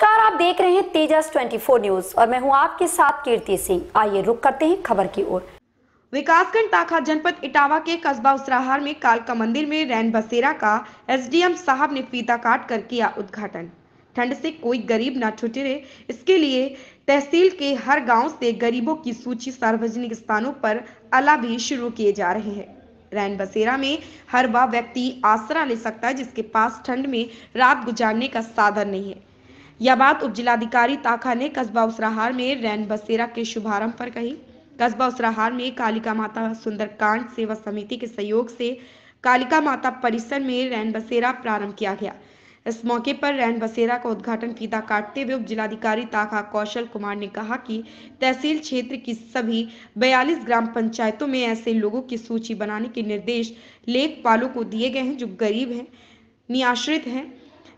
नमस्कार आप देख रहे हैं तेजस 24 न्यूज और मैं हूं आपके साथ कीर्ति सिंह आइए रुक करते हैं खबर की ओर विकासखंड ताखा जनपद इटावा के कस्बा उसराहार में कालका मंदिर में रैन बसेरा का एसडीएम साहब ने फीता काट कर किया उद्घाटन ठंड से कोई गरीब ना रहे इसके लिए तहसील के हर गांव से गरीबों की सूची सार्वजनिक स्थानों पर अला भी शुरू किए जा रहे हैं रैन बसेरा में हर वह व्यक्ति आसरा ले सकता है जिसके पास ठंड में रात गुजारने का साधन नहीं है यह बात उप जिलाधिकारी ताखा ने कस्बा उसराहार में रैन बसेरा के शुभारंभ पर कही कस्बा उसराहार में कालिका माता सुंदरकांड सेवा समिति के सहयोग से कालिका माता परिसर में रैन बसेरा प्रारंभ किया गया इस मौके पर रैन बसेरा का उद्घाटन फीता काटते हुए उप जिलाधिकारी ताखा कौशल कुमार ने कहा कि तहसील क्षेत्र की सभी 42 ग्राम पंचायतों में ऐसे लोगों की सूची बनाने के निर्देश लेखपालों को दिए गए हैं जो गरीब हैं निराश्रित हैं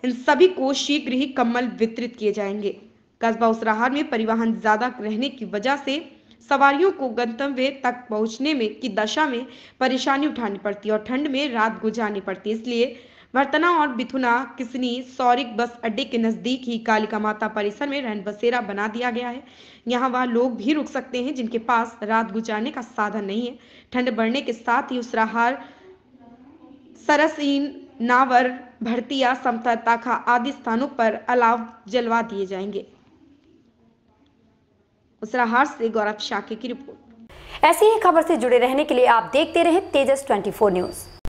इन सभी को शीघ्र ही कम्बल वितरित किए जाएंगे कस्बा उसराहार में परिवहन ज्यादा रहने की वजह से सवारियों को गंतव्य तक पहुंचने में की दशा में परेशानी उठानी पड़ती है और ठंड में रात गुजारनी पड़ती है इसलिए वर्तना और बिथुना किसनी सौरिक बस अड्डे के नजदीक ही कालिका माता परिसर में रहन बसेरा बना दिया गया है यहाँ वह लोग भी रुक सकते हैं जिनके पास रात गुजारने का साधन नहीं है ठंड बढ़ने के साथ ही उसराहार सरसीन नावर भरतिया समता ताखा आदि स्थानों पर अलाव जलवा दिए जाएंगे से गौरव शाके की रिपोर्ट ऐसी ही खबर से जुड़े रहने के लिए आप देखते रहे तेजस 24 न्यूज़